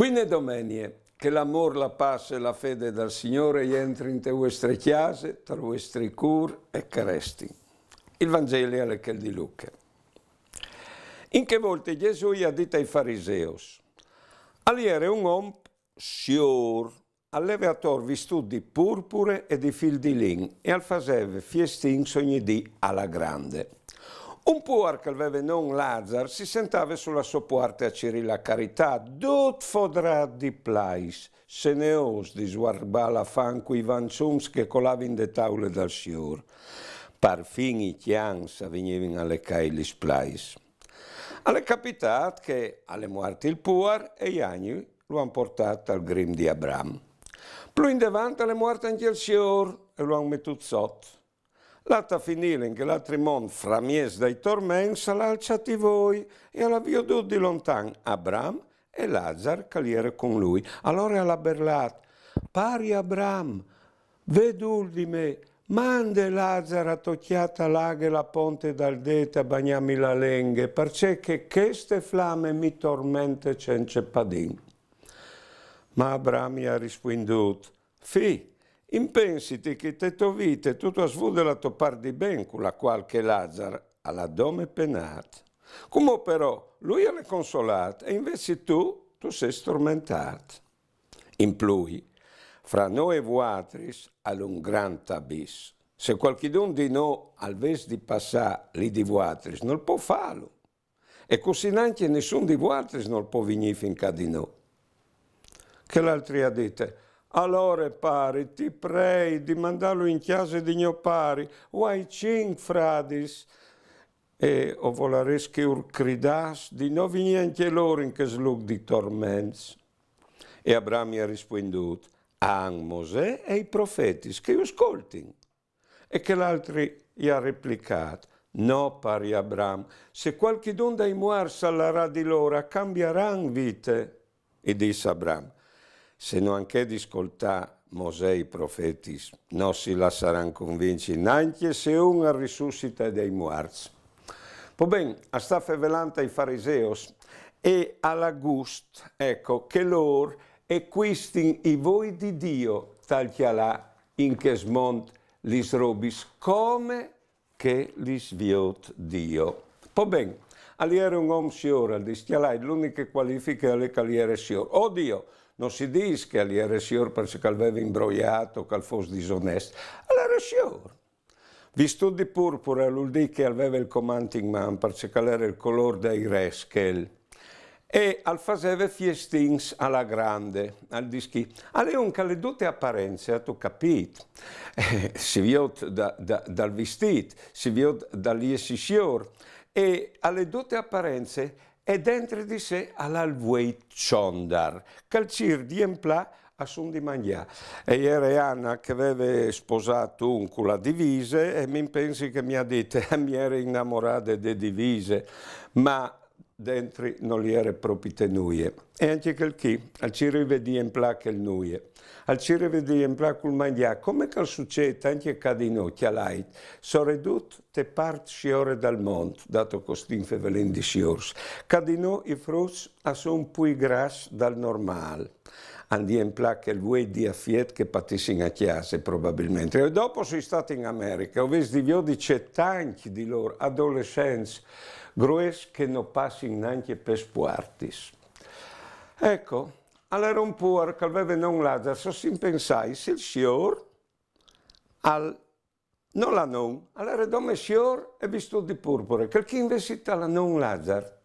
Buone domenie, che l'amor, la pace e la fede dal Signore entri in te vostre chiese, tra vostri cur e cresti. Il Vangelo alle che di Luca. In che volte Gesù ha detto ai fariseos, Allì un uomo scior, allevator vestito di purpure e di fil di lin, e al faseve fiestin ogni dì alla grande. Un puar che aveva non Lazar si sentava sulla sua porta a la Carità, dot fodrà di plais, se ne os di sguarbala fan quei vanzons che colava in de taule dal siur. Parfin i chians venivin alle caili splais. Alle capitat che alle morti il puar e gli agni lo han portato al grim di Abram. Più in davanti alle morte anche il siur e lo han mettuzot. L'atta finilen che l'altri fra mies dai tormenti l'ha alciati voi e alla viodù di lontan Abram e Lazar caliere con lui. Allora alla berlat, pari Abram, vedul di me, mande Lazar a tocchiata laghe la ponte dal dete a bagnami la lenghe, perché che queste flamme mi tormente cence padin. Ma Abram gli ha rispondut, fi, in Impensiti che te tetovite tutto a svudela topar di ben con la qualche Lazar all'addome penat. Come però lui è consolato e invece tu, tu sei stormentato. In plui, fra noi e vuatris, all'un gran tabis. Se qualchidun di noi, al vez di passare lì di vuatris, non può farlo. E così neanche nessun di vuatris non può venire finca di noi. Che l'altro ha detto, allora, pari, ti prei di mandarlo in chiesa di mio pari, vai cin fradis, e o volareschi che urcridas di no niente loro in che slug di torments. E Abramo ha risposto, an Mosè e i profeti che ascoltin. E che l'altro gli ha replicato, no pari Abramo, se qualche don dai muar salarà di loro, cambieranno vite. E disse Abramo, se non anche di ascoltare Mosè i profeti, non si lasceranno convincere neanche se uno risuscita dei muerti. Poi ben, a sta fevelante ai fariseos e all'agust, ecco, che loro acquistin i voi di Dio, tal che là, in che smont lis robis, come che li viot Dio. Poi ben, all'era un uomo siora, al dischialai, l'unica qualifica alle caliere siora. Oh Dio! non si dice che gli l'RSIOR perché aveva imbrogliato, che fosse disonesto, all'RSIOR. Visto di purpura vuol dire che aveva il commanding man perché era il colore dei reschel. e al faceva fiestins alla grande, al dischi. Alle un caledute apparenze, tu capito, eh, si vio da, da, dal vestito, si viot dall'essisior e alle dute apparenze e dentro di sé ha ciondar, Chondar, calcir di emplà a son di mangià. E ieri Anna che aveva sposato un con la divise e mi pensi che mi ha detto mi ero innamorata delle divise, ma dentri non li era propite nuie. E anche quel chi, al ci rivedi in placca il nuie, al ci rivedi in placca il mandia, come che succede anche a di noi, chialai, sono ridotto te parti sciore dal mondo, dato costin fevelin di sciors, Cadino i frutti a son pui grassi dal normale andì in placca il vuoi di Affiet che patissin a chiase probabilmente. E dopo sono stato in America, ho visto di città tanti di loro, adolescenti, grues che non passi innanzi per spuartis. Ecco, allora un rompuar che aveva non l'ada, so si pensai se il signor al non la non, allora redome signor è visto di purpore, che chi investita la non Lazar.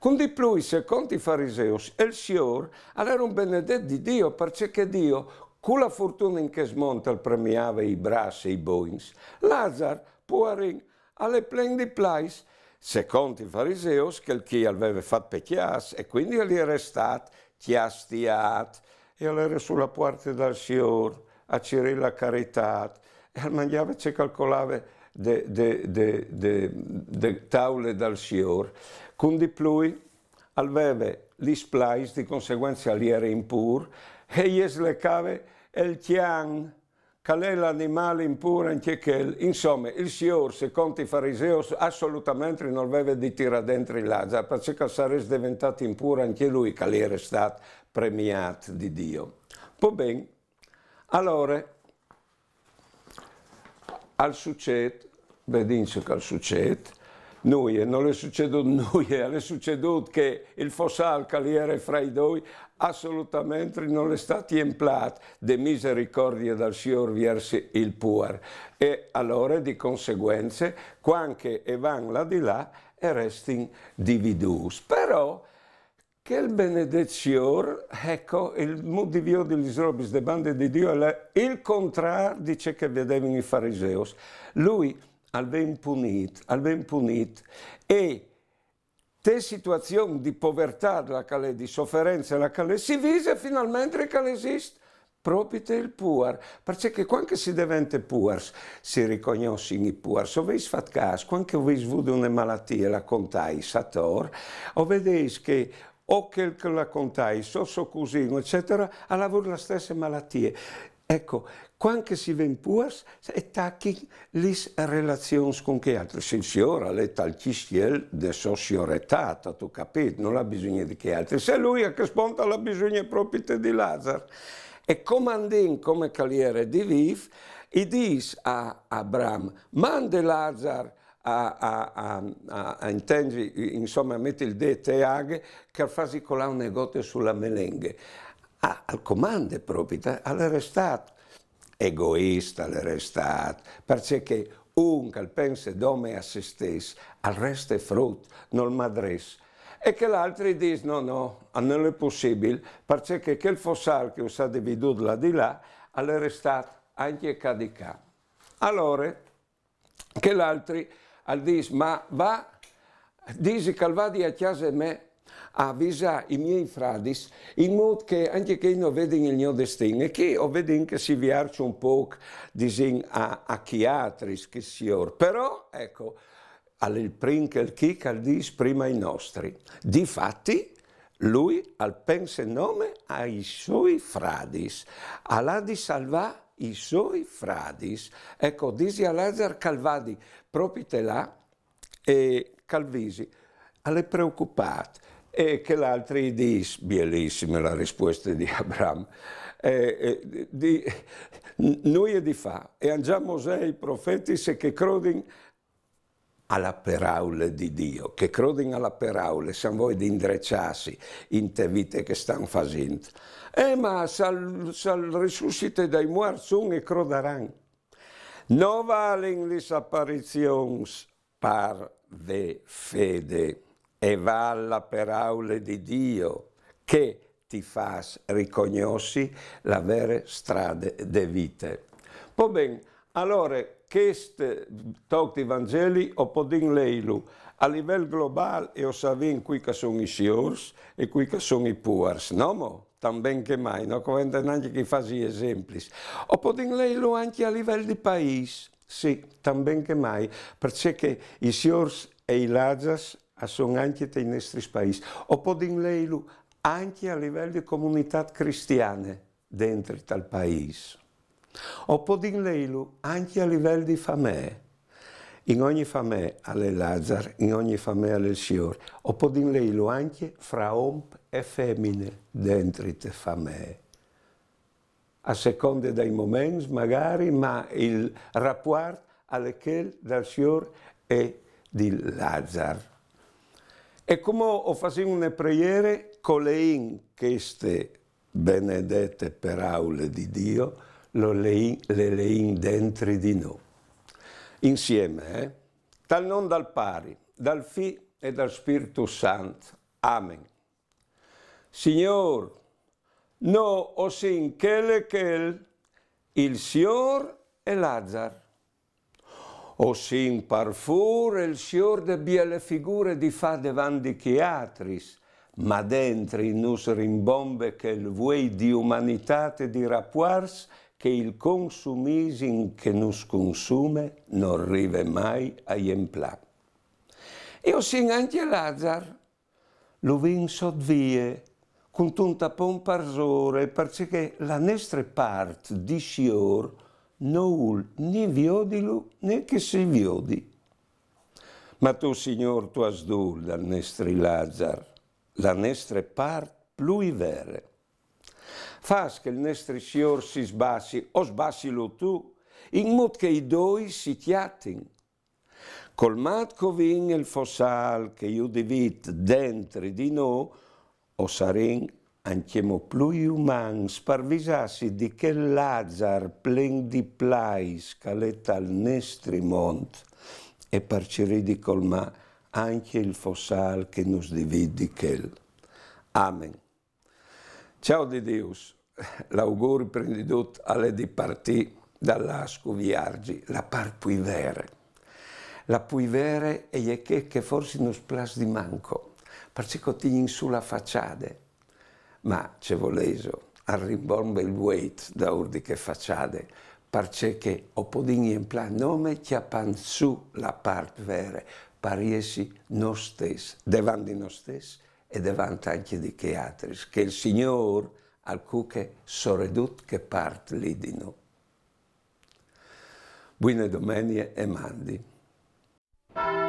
Con di più, secondo i fariseos, il signor era un benedetto di Dio, perché Dio, con la fortuna in che smonta, premiava i brassi e i boins. Lazar, puarin, alle plen di plais, secondo i fariseus, quel che aveva fatto pecchias, e quindi gli era stato chiastiato e allora sulla porta del Signore, a Cirilla Caritat, e mangiava e calcolava de, de, de, de, de taule Signore. Quindi lui aveva gli splice, di conseguenza gli era impur, e gli slecava il chiang, qual è l'animale impuro anche quel. Insomma, il signore, secondo i farisei, assolutamente non aveva di tirare dentro il Lazzaro, perché sarebbe diventato impuro anche lui, che era stato premiato di Dio. Po bene, allora, al succede, vediamo che al succede, noi e non le è succeduto noi, le è succeduto che il fossalcali caliere fra i due, assolutamente non è stato emplato de misericordia dal Signore verso il puer. E allora di conseguenza, quando e van là di là, e restin dividus. Però, che il benedizione, ecco, il motivo degli robis de bande di Dio è il contrario di ciò che vedevano i fariseus. Lui, al ben punit, al ben punit. E te situazioni di povertà, di sofferenza, la cale si vise finalmente che esiste propite il puar, perché quando si diventa puars si riconosce in i Se avete fatto caso, quando avete avuto una malattia, la contai, sator, o vedete che o che la contai, o suo cugino, eccetera, ha avuto la stessa malattia. Ecco, quanche si ven puas e tacchi lis relazioni con che altri. Signora, le talchistiel de socioretata, tu capit, non ha bisogno di che altri. Se lui che sponta la bisogna proprio di Lazar. E comandin come caliere di Vif, e dis a Abram, mande Lazar a, a, a, a, a intendi, insomma, metti il dete aghe, che fasi colà un negozio sulla melenghe. Ah, al comando è proprietà, all'arrestato. Egoista l'arrestato, perché un che pensa d'ome a se stesso, al resto è frutto, non madres. E che l'altro dice no, no, non è possibile, perché quel fossile che usate veduto di là, all'arrestato anche qua di qua. Allora, che l'altro dice ma va, dice che va di a chiesa me avvisa i miei fradis in modo che anche che non vedono il mio destino e che ho vedono che si viarci un po' disin, a, a altri che si or. Però, ecco, al il chic dis prima i nostri. Difatti, lui al pense nome ai suoi fradis, alla di salvare i suoi fradis. Ecco, disi a Lazar Calvadi, te là, e Calvisi, alle preoccupate, e che l'altri dis, bellissima la risposta di Abram, eh, eh, noi e di fa, e già Mosè, i profeti, se che crodin alla paraula di Dio, che crodin alla paraula, siamo voi di indrecciarsi in te vite che stanno facendo. Eh, ma sal, sal risuscite dai muerti e crodaran. Non valen le apparizioni par de fede e valla per aule di Dio che ti fa riconosci la vera strada de vita. Po ben, allora, questi tocchi Vangeli o podin leilu a livello globale e o savin qui che sono i siors e qui che sono i puars, no mo? Tamben che mai, no? Come anche chi fa gli esempi. O podin leilu anche a livello di paese, sì, tamben che mai, perché i siors e i lagias a son anche dei nostri paesi. O podin leilu anche a livello di comunità cristiane dentro tal paese. O podin leilu anche a livello di famiglie. In ogni famiglia alle Lazar, in ogni famiglia alle Sior, o podin leilu anche fra omp e femmine dentro te famiglie a seconda dei momenti magari, ma il rapporto alle quel dal Signore e di Lazar. E come ho fatto una preghiera con le queste benedette parole di Dio, lo lein, le lein dentro di noi. Insieme, eh? Tal non dal pari, dal Fi e dal Spirito Santo. Amen. Signor, no o sin osin che il Signor e Lazzaro. O sin parfur el sior de biele figure di fa di chiatris, ma dentri nus rimbombe che il vuoi di umanitate di rapuars che il consumisin che nus consume non rive mai a iempla. E o sin anche Lazar, lo vin sodvie, con tutta pomparsore, perché la nestre part di scior noul ni viodilu né che si viodi. Ma tu, Signor, tu has dul da nestri Lazar, la nestre part plui vere. Fas che il nestri Signor si sbassi, o sbassilo tu, in mod che i doi si chiattin. Col matcovin il fossal che io divit dentro di noi, o sarin Anciemo pluiuman sparvisassi di che Lazar plendiplai scaletta al nestrimont e parceridi colma anche il fossal che nos dividi chel. Amen. Ciao di Deus, l'augurio prendidut alle di partì dall'asco viargi, la par pui puivere. La puivere è che, che forse non plas di manco, perché ti in sulla facciade, ma ci voleso al rimbombe il wait da urdiche facciade, perché che o podigni in plan nome chiapan su la parte vera, pariesi noi stessi, davanti noi stessi e davanti anche di chi altri, che il Signor al cuche soredut che parte lì di noi. Buone domenie e mandi.